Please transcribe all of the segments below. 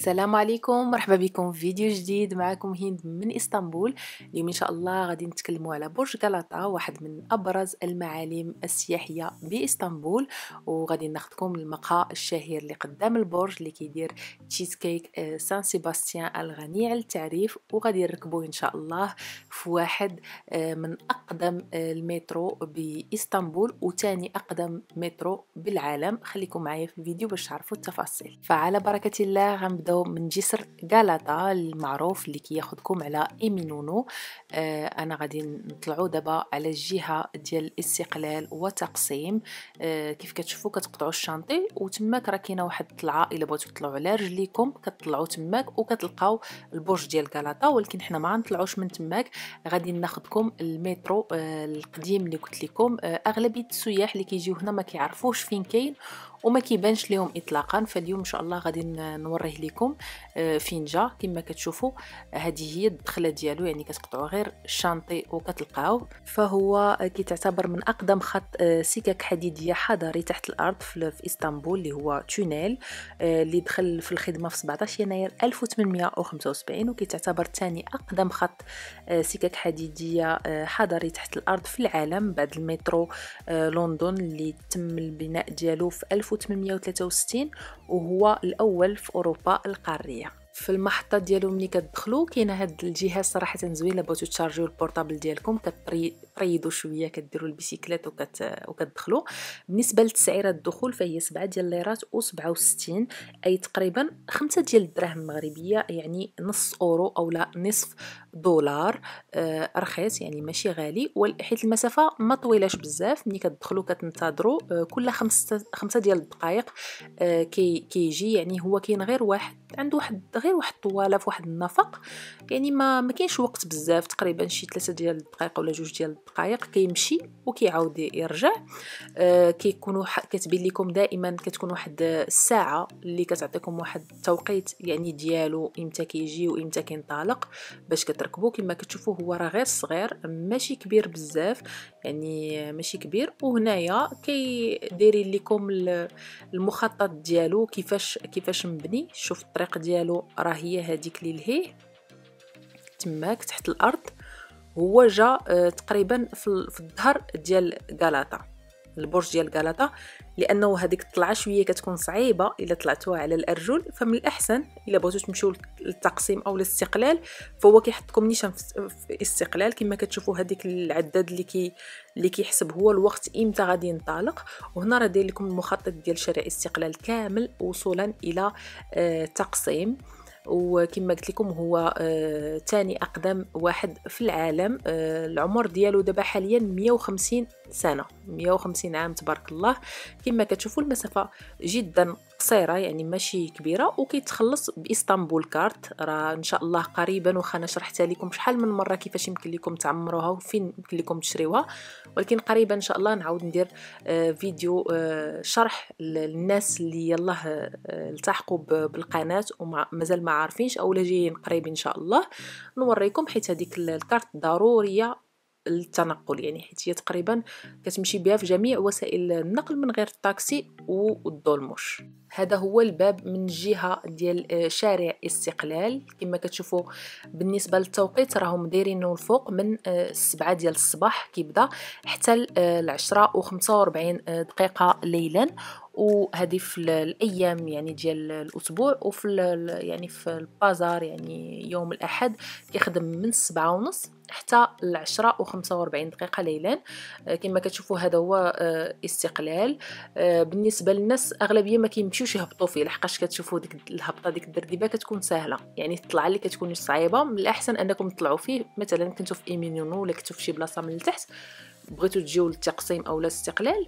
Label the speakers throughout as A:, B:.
A: السلام عليكم مرحبا بكم في فيديو جديد معكم هند من اسطنبول اليوم ان شاء الله غادي نتكلموا على برج غلطة واحد من ابرز المعالم السياحيه باسطنبول وغادي ناخذكم للمقهى الشهير اللي قدام البرج اللي كيدير تشيز كيك آه، سان سيباستيان الغني على التعريف وغادي نركبوا ان شاء الله في واحد آه، من اقدم آه، المترو باسطنبول وثاني اقدم مترو بالعالم خليكم معايا في الفيديو باش تعرفوا التفاصيل فعلى بركه الله غنبدا أخذوا من جسر غالاتا المعروف اللي كياخدكم على إيمينونو آه أنا غادي نطلعوا دابا على الجهة ديال الاستقلال وتقسيم آه كيف كتشوفوا كتقطعوا الشانطي وتماك راه كاينه واحد الطلعه الا بغيتو تطلعوا على رجليكم كتطلعوا تماك وكتلقاو البرج ديال غلاطه ولكن حنا ما غنطلعوش من تماك غادي ناخذكم المترو آه القديم اللي قلت لكم آه اغلبيه السياح اللي كيجيو هنا ما كيعرفوش فين كاين وما كيبانش ليهم اطلاقا فاليوم ان شاء الله غادي نوريه لكم آه، فين جا كما كتشوفوا هذه هي الدخله ديالو يعني كتقطعوا غير الشانطي وكتلقاوه فهو كيتعتبر من اقدم خط آه، سكك حديديه حضري تحت الارض في اسطنبول اللي هو تونيل آه، اللي دخل في الخدمه في 17 يناير 1875 وكيتعتبر ثاني اقدم خط سكك حديديه حضري تحت الارض في العالم بعد المترو لندن اللي تم البناء ديالو في 1000 1863 وهو الاول في اوروبا القاريه في المحطه ديالو ملي كتدخلوا كاين هاد الجهاز صراحه زوين بغيتو تشارجيو البورطابل ديالكم كطري كتريضوا شويه كديروا البيسيكلات وكت... وكتدخلوا بالنسبه لتسعيره الدخول فهي 7 ديال الليرات و67 اي تقريبا 5 ديال الدراهم المغربيه يعني نص اورو او لا نصف دولار آه رخيص يعني ماشي غالي حيت المسافه ما طويلاش بزاف ملي كتدخلوا كتنتظروا آه كل خمسة خمسة ديال الدقائق آه كي كيجي يعني هو كاين غير واحد عنده واحد غير واحد الطواله في واحد النفق يعني ما ما كاينش وقت بزاف تقريبا شي 3 ديال الدقائق ولا جوج ديال الدقائق دقائق كيمشي وكيعاود يرجع آه كيكونوا كتبين لكم دائما كتكون واحد الساعه اللي كتعطيكم واحد التوقيت يعني ديالو امتى كيجي وامتى كينطلق باش كتركبوا كما كتشوفوا هو راه غير صغير ماشي كبير بزاف يعني ماشي كبير وهنايا كيدايرين لكم المخطط ديالو كيفاش كيفاش مبني شوف الطريق ديالو راه هي هذيك اللي لهيه تماك تحت الارض هو جا آه، تقريبا في الظهر ديال غلاطه البرج ديال غلاطه لانه هذيك الطلعه شويه كتكون صعيبه الا طلعتوها على الارجل فمن الاحسن الا بغيتو تمشيو للتقسيم او للاستقلال فهو كيحطكم نيشان في الاستقلال كما كتشوفوا هذيك العداد اللي كي اللي كيحسب هو الوقت امتى غادي ينطلق وهنا راه داير لكم المخطط ديال شارع استقلال كامل وصولا الى آه وكما قلت لكم هو ثاني آه، اقدم واحد في العالم آه، العمر ديالو دابا حاليا 150 سنه 150 عام تبارك الله كما كتشوفوا المسافه جدا قصيره يعني ماشي كبيره وكيتخلص باسطنبول كارت راه ان شاء الله قريبا واخا انا شرحتها لكم شحال من مره كيفاش يمكن لكم تعمروها وفين يمكن لكم تشريوها ولكن قريبا ان شاء الله نعاود ندير آه، فيديو آه، شرح للناس اللي يلاه آه، التحقوا بالقناه ومازال ما عارفينش اولا جايين قريب ان شاء الله نوريكم حيت هذيك الكارت ضروريه التنقل يعني حيت هي تقريبا كتمشي بها في جميع وسائل النقل من غير الطاكسي والدولموش هذا هو الباب من جهه ديال آه، شارع استقلال كما كتشوفوا بالنسبه للتوقيت راهم دايرينه الفوق من آه، السبعة ديال الصباح كيبدا حتى آه، العشرة و45 دقيقه ليلا وهذه في الايام يعني ديال الاسبوع وفي يعني في البازار يعني يوم الاحد كيخدم من السبعة ونص حتى العشرة وخمسة وأربعين دقيقة ليلا آه، كما كتشوفوا هذا هو آه، استقلال آه، بالنسبة للناس أغلبية ما كيمشيوش يهبطوا فيه لحقاش كتشوفوا ديك الهبطة ديك الدرديبة كتكون سهلة يعني الطلعة اللي كتكون صعيبة من الأحسن أنكم تطلعوا فيه مثلا كنتو في إيمينيونو ولا كنتو في شي بلاصة من التحت بغيتو تجيو للتقسيم أو لاستقلال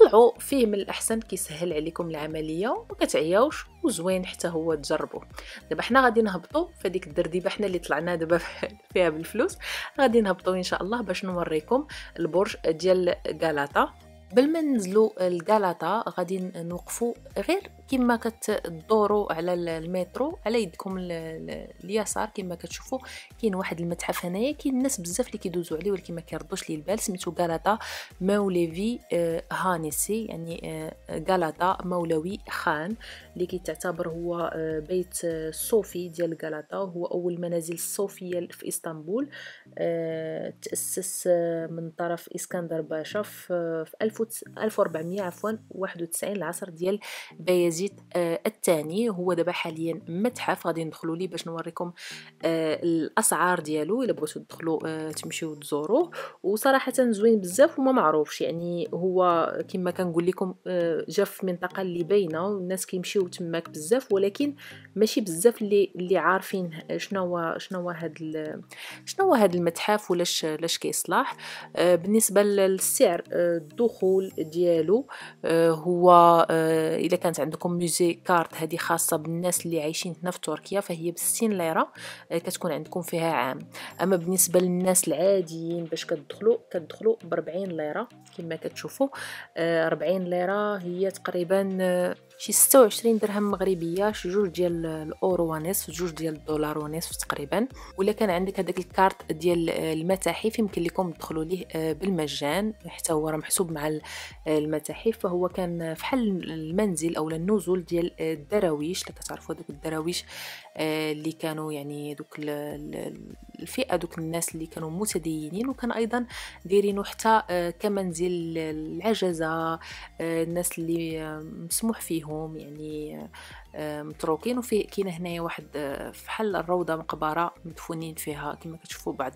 A: طلعوا فيه من الاحسن كيسهل عليكم العمليه وكتعياوش وزوين حتى هو تجربوه دابا حنا غادي نهبطوا فديك الدرديبه حنا اللي طلعنا دابا فيها بالفلوس غادي نهبطوا ان شاء الله باش نوريكم البرج ديال غالاطا قبل ما ننزلوا غادي نوقفوا غير كما كتدوروا على المترو على يدكم اليسار كما كتشوفوا كاين واحد المتحف هنايا كاين الناس بزاف اللي كيدوزوا عليه ولكن ما كيردوش ليه البال سميتو غالاطا مولوي هانيسي يعني غالاطا مولوي خان اللي كيتعتبر هو آه، بيت آه، صوفي ديال غالاطا هو اول منازل الصوفيه في اسطنبول آه، تاسس من طرف اسكندر باشا في 1400 عفوا 91 العصر ديال بايزيد التوجيه آه، الثاني هو دابا حاليا متحف غادي ندخلوا ليه باش نوريكم آه، الاسعار ديالو الا بغيتوا تدخلوا آه، تمشيو تزوروه وصراحه زوين بزاف وما معروفش يعني هو كما كنقول لكم جا في منطقه اللي باينه والناس كيمشيو تماك بزاف ولكن ماشي بزاف اللي اللي عارفين شنو شنو هاد شنو هذا المتحف ولاش لاش كيصلاح بالنسبه للسعر الدخول ديالو هو اذا كانت عندكم عندهم موزي كارت هذه خاصه بالناس اللي عايشين هنا في تركيا فهي بستين ليره آه، كتكون عندكم فيها عام اما بالنسبه للناس العاديين باش كتدخلوا كتدخلوا بربعين ليره كما كتشوفوا 40 آه، ليره هي تقريبا آه، شي 26 درهم مغربيه شي جوج ديال الاورو ونص جوج ديال الدولار ونص تقريبا ولا كان عندك هذاك الكارت ديال آه، المتاحف يمكن لكم تدخلوا ليه بالمجان حتى هو راه محسوب مع المتاحف فهو كان فحال المنزل او النزول ديال الدراويش اللي كتعرفوا دوك الدراويش اللي كانوا يعني دوك الفئه دوك الناس اللي كانوا متدينين وكان ايضا دايرينو حتى كمنزل ديال العجزه آه، الناس اللي آه، مسموح فيهم يعني آه، متروكين وفي كاين هنايا واحد فحال الروضه مقبره مدفونين فيها كما كتشوفوا بعض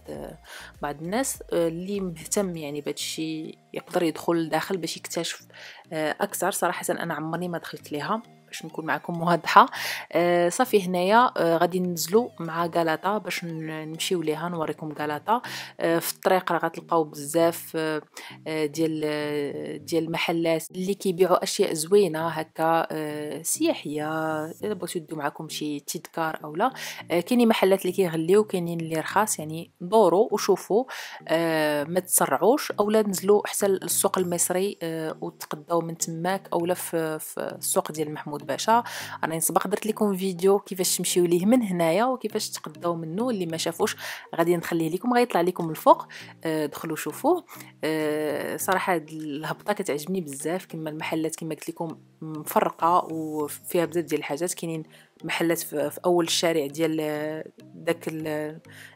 A: بعض الناس اللي مهتم يعني بهذا الشيء يقدر يدخل لداخل باش يكتشف اكثر صراحه انا عمرني ما دخلت ليها باش نكون معكم واضحه آه صافي هنايا آه غادي ننزلوا مع غلاطه باش نمشيو ليها نوريكم غلاطه آه في الطريق راه غتلقاو بزاف آه, آه، ديال آه، ديال المحلات اللي كيبيعوا اشياء زوينه هكا آه سياحيه الا بغيتو تدو معكم شي تذكار اولا آه كاينين محلات اللي كيغليو كاينين اللي رخاص يعني دوروا وشوفوا آه ما تسرعوش اولا نزلوا حتى السوق المصري آه وتقداو من تماك اولا في, في السوق ديال المحمود محمود باشا راني صباح درت لكم فيديو كيفاش تمشيو ليه من هنايا وكيفاش تقداو منه اللي ما شافوش غادي نخليه لكم غيطلع لكم الفوق آه، دخلوا شوفوه آه، صراحه هاد الهبطه كتعجبني بزاف كما المحلات كما قلت لكم مفرقه وفيها بزاف ديال الحاجات كاينين محلات في اول الشارع ديال آه، داك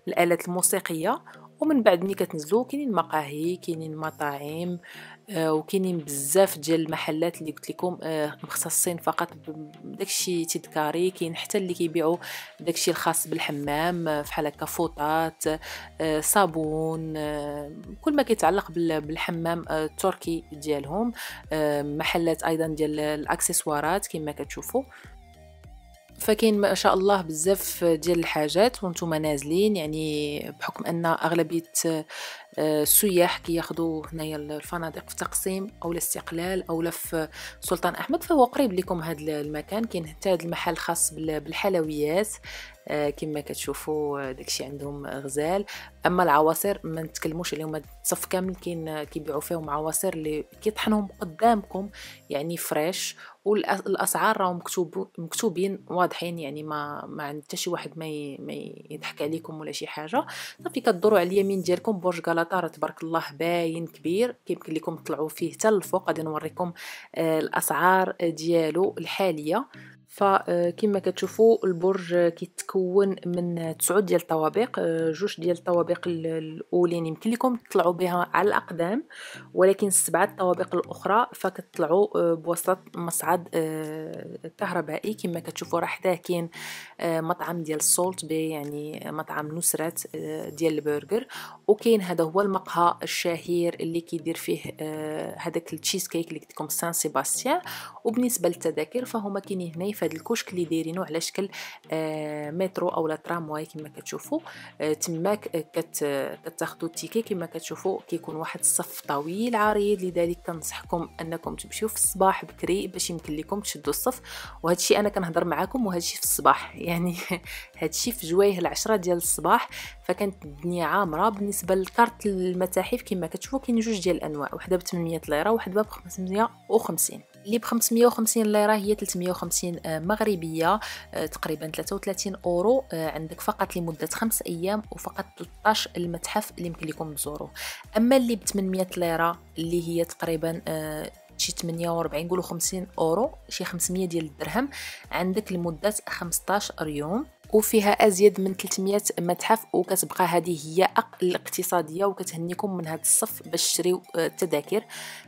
A: الالات الموسيقيه ومن بعد ملي كتنزلو كاينين مقاهي كاينين مطاعم آه، وكاينين بزاف ديال المحلات اللي قلت لكم مخصصين آه، مختصين فقط بداكشي تذكاري كاين حتى اللي كيبيعوا داكشي الخاص بالحمام بحال آه، هكا فوطات صابون كل ما كيتعلق بالحمام التركي ديالهم محلات ايضا ديال الاكسسوارات كما كتشوفوا فكاين ما شاء الله بزاف ديال الحاجات وانتم نازلين يعني بحكم ان اغلبيه آه، السياح كياخذوا كي هنايا الفنادق في تقسيم او الاستقلال او في سلطان احمد فهو قريب لكم هذا المكان كاين حتى هذا المحل خاص بالحلويات آه، كما كتشوفوا آه، داكشي عندهم غزال اما العواصر ما نتكلموش اليوم الصف كامل كاين كيبيعوا فيهم عواصر اللي كيطحنهم قدامكم يعني فريش والاسعار راهم مكتوب مكتوبين واضحين يعني ما ما عند حتى شي واحد ما, ما يضحك عليكم ولا شي حاجه صافي كدوروا على اليمين ديالكم برج غلطه راه تبارك الله باين كبير كيمكن لكم تطلعوا فيه حتى الفوق غادي نوريكم آه، الاسعار ديالو الحاليه فكما كتشوفوا البرج كيتكون من تسعود ديال الطوابق آه، جوج ديال الطوابق الاولين يمكن لكم تطلعوا بها على الاقدام ولكن السبعه الطوابق الاخرى فكتطلعوا آه، بوسط مصعد آه، كهربائي كما كتشوفوا راه حداه كاين مطعم ديال السولت بي يعني مطعم نسرات ديال البرجر وكاين هذا هو المقهى الشهير اللي كيدير فيه هذاك التشيز كيك اللي قلت لكم سان سيباستيان وبالنسبه للتذاكر فهما كاينين هنا في هذا الكشك اللي دايرينو على شكل آه، مترو لا ترامواي كما كتشوفوا آه، تماك آه، كتاخذوا التيكي كما كتشوفوا كيكون واحد الصف طويل عريض لذلك كنصحكم انكم تمشيو في الصباح بكري باش يمكن لكم تشدوا الصف وهذا الشيء انا كنهضر معاكم وهذا الشيء في الصباح يعني هذا الشيء في جوايه العشرة ديال الصباح فكانت الدنيا عامره بالنسبه للكارت المتاحف كما كتشوفوا كاين جوج ديال الانواع وحده ب 800 ليره وحده ب 550 اللي ب 550 ليره هي 350 آه، مغربيه آه، تقريبا 33 اورو آه، عندك فقط لمده 5 ايام وفقط 13 المتحف اللي يمكن لكم تزوروه اما اللي ب 800 ليره اللي هي تقريبا شي 48 نقولوا 50 اورو شي 500 ديال الدرهم عندك لمده 15 يوم وفيها ازيد من 300 متحف وكتبقى هذه هي اقل اقتصاديه وكتهنيكم من هذا الصف باش تشريو آه، التذاكر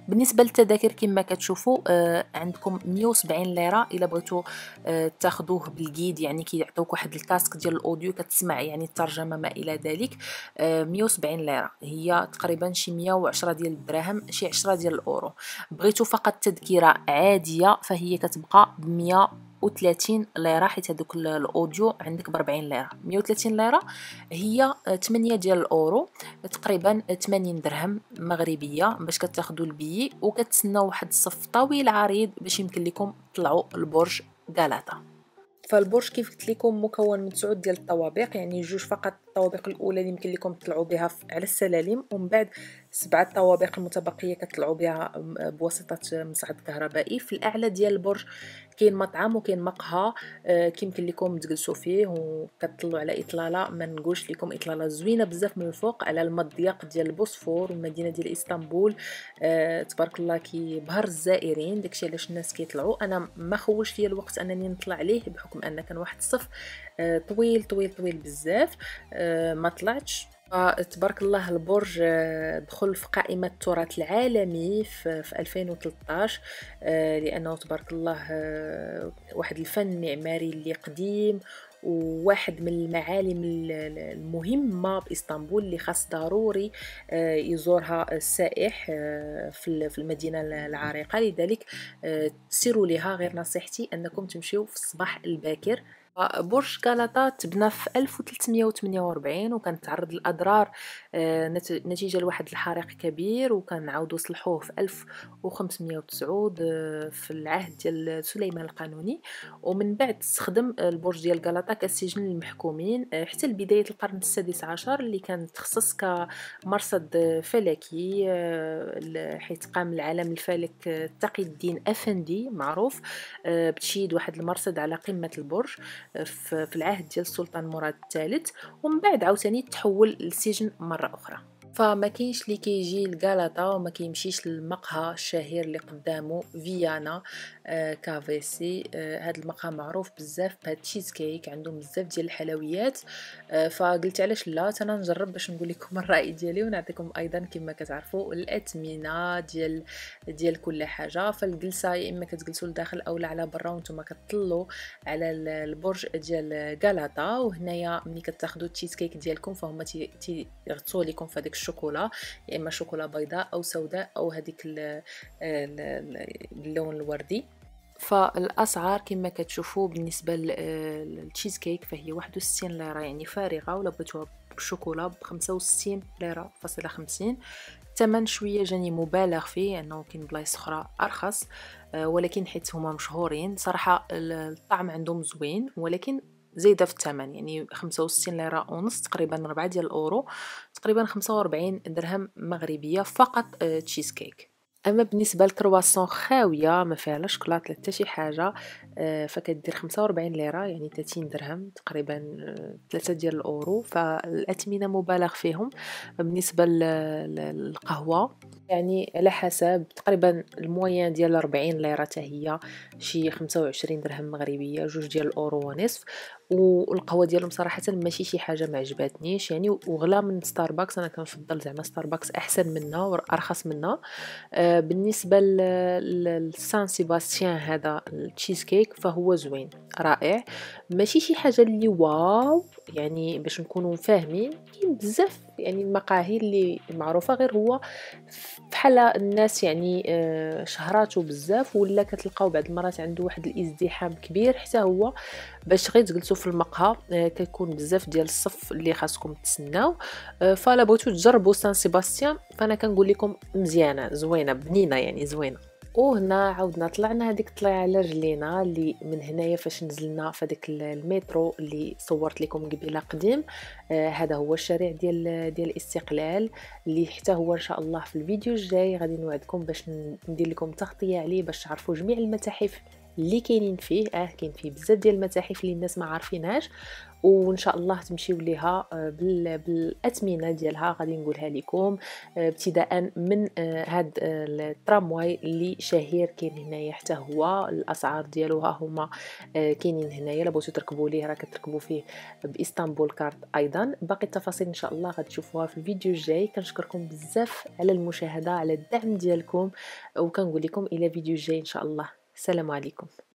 A: بالنسبه للتذاكر كما كتشوفوا آه، عندكم 170 ليره الا بغيتو آه، تاخذوه بالجيد يعني كيعطيوك واحد الكاسك ديال الاوديو كتسمع يعني الترجمه ما الى ذلك 170 ليره هي تقريبا شي 110 ديال الدراهم شي 10 ديال الاورو بغيتو فقط تذكره عاديه فهي كتبقى ب 100 130 ليره حيت هذوك الاوديو عندك ب 40 ليره 130 ليره هي 8 ديال الاورو تقريبا 80 درهم مغربيه باش كتاخذوا البيي وكتسناو واحد الصف طويل عريض باش يمكن لكم تطلعوا البرج غلاطه فالبرج كيف قلت لكم مكون من تسعود ديال الطوابق يعني جوج فقط الطوابق الاولى اللي يمكن لكم تطلعوا بها على السلالم ومن بعد سبعة طوابق المتبقية كتطلعوا بها بواسطة مصعد كهربائي في الأعلى ديال البرج كاين مطعم وكاين مقهى أه، كيمكن لكم تجلسوا فيه وكتطلعوا على إطلالة ما نقولش لكم إطلالة زوينة بزاف من الفوق على المضيق ديال البوسفور والمدينة ديال إسطنبول أه، تبارك الله بهر الزائرين داكشي علاش الناس كيطلعوا أنا ما خوش ليا الوقت أنني نطلع عليه بحكم أن كان واحد الصف أه، طويل طويل طويل بزاف ما طلعتش تبارك الله البرج آه، دخل في قائمة التراث العالمي في 2013 آه، لأنه تبارك الله آه، واحد الفن معماري اللي قديم وواحد من المعالم المهمة بإسطنبول اللي خاص ضروري يزورها السائح في المدينة العريقة لذلك سيروا لها غير نصيحتي أنكم تمشيو في الصباح الباكر برج كندا تبنى في 1348 وكان تعرض للاضرار آه، نتيجه لواحد الحريق كبير وكان عاودوا صلحوه في 1509 آه، في العهد ديال سليمان القانوني ومن بعد استخدم البرج ديال كلاطا كسجن للمحكومين آه، حتى لبدايه القرن السادس عشر اللي كان تخصص كمرصد فلكي حيث قام العالم الفلك تقي الدين افندي معروف بتشيد واحد المرصد على قمه البرج في العهد ديال السلطان مراد الثالث ومن بعد عاوتاني تحول للسجن مره اخرى فما كاينش اللي كيجي لكالاطا وما كيمشيش للمقهى الشهير اللي قدامه فيانا آه، كافي سي هذا آه، المقهى معروف بزاف بهاد تشيز كيك عنده بزاف ديال الحلويات آه، فقلت علاش لا انا نجرب باش نقول لكم الراي ديالي ونعطيكم ايضا كما كتعرفوا الاثمنه ديال ديال كل حاجه فالجلسه يا اما كتجلسوا لداخل او على برا وانتم كتطلوا على البرج ديال كالاطا وهنايا ملي كتاخذوا التشيز كيك ديالكم فهما تيغطوا لكم في هذاك الشوكولا يا اما شوكولا بيضاء او سوداء او هذيك آه، اللون الوردي فالاسعار كما كتشوفوا بالنسبه آه، للتشيز كيك فهي 61 ليره يعني فارغه ولبتوها بالشوكولا ب 65 ليره فاصله 50 الثمن شويه جاني مبالغ فيه انه كاين بلايص اخرى ارخص آه، ولكن حيت هما مشهورين صراحه الطعم عندهم زوين ولكن زايده في الثمن يعني خمسة وستين ليره ونص تقريبا ربعة ديال الاورو تقريبا خمسة وأربعين درهم مغربيه فقط تشيز آه، كيك اما بالنسبه للكرواسون خاويه ما فيها لا شوكولاط لا حتى شي حاجه آه، فكدير فكدير 45 ليره يعني 30 درهم تقريبا 3 آه، ديال الاورو فالاثمنه مبالغ فيهم بالنسبه للقهوه يعني على حسب تقريبا الموين ديال 40 ليره حتى هي شي 25 درهم مغربيه جوج ديال الاورو ونصف والقهوه ديالهم صراحه ماشي شي حاجه ما عجباتنيش يعني وغلا من ستاربكس انا كنفضل زعما ستاربكس احسن منها وارخص منها آه بالنسبه لسان سيباستيان هذا التشيز كيك فهو زوين رائع ماشي شي حاجه اللي واو يعني باش نكونوا فاهمين كاين بزاف يعني المقاهي اللي معروفه غير هو بحال الناس يعني آه، شهراتو بزاف ولا كتلقاو بعض المرات عنده واحد الازدحام كبير حتى هو باش غير تجلسوا في المقهى آه، كيكون بزاف ديال الصف اللي خاصكم تسناو آه، فلا بغيتو تجربوا سان سيباستيان فانا كنقول لكم مزيانه زوينه بنينه يعني زوينه وهنا عاودنا طلعنا هذيك الطليعه على رجلينا اللي من هنايا فاش نزلنا في المترو اللي صورت لكم قبيله قديم آه هذا هو الشارع ديال ديال الاستقلال اللي حتى هو ان شاء الله في الفيديو الجاي غادي نوعدكم باش ندير لكم تغطيه عليه باش تعرفوا جميع المتاحف اللي كاينين فيه اه كاين فيه بزاف ديال المتاحف اللي الناس ما عارفينهاش وان شاء الله تمشيو ليها آه، بالاثمنه ديالها غادي نقولها لكم آه، ابتداء من آه، هاد الترامواي اللي شهير كاين هنايا حتى هو الاسعار ديالو ها هما كاينين هنايا الا بغيتو تركبوا ليه راه كتركبوا فيه باسطنبول كارت ايضا باقي التفاصيل ان شاء الله غتشوفوها في الفيديو الجاي كنشكركم بزاف على المشاهده على الدعم ديالكم وكنقول لكم الى فيديو جاي ان شاء الله سلام عليكم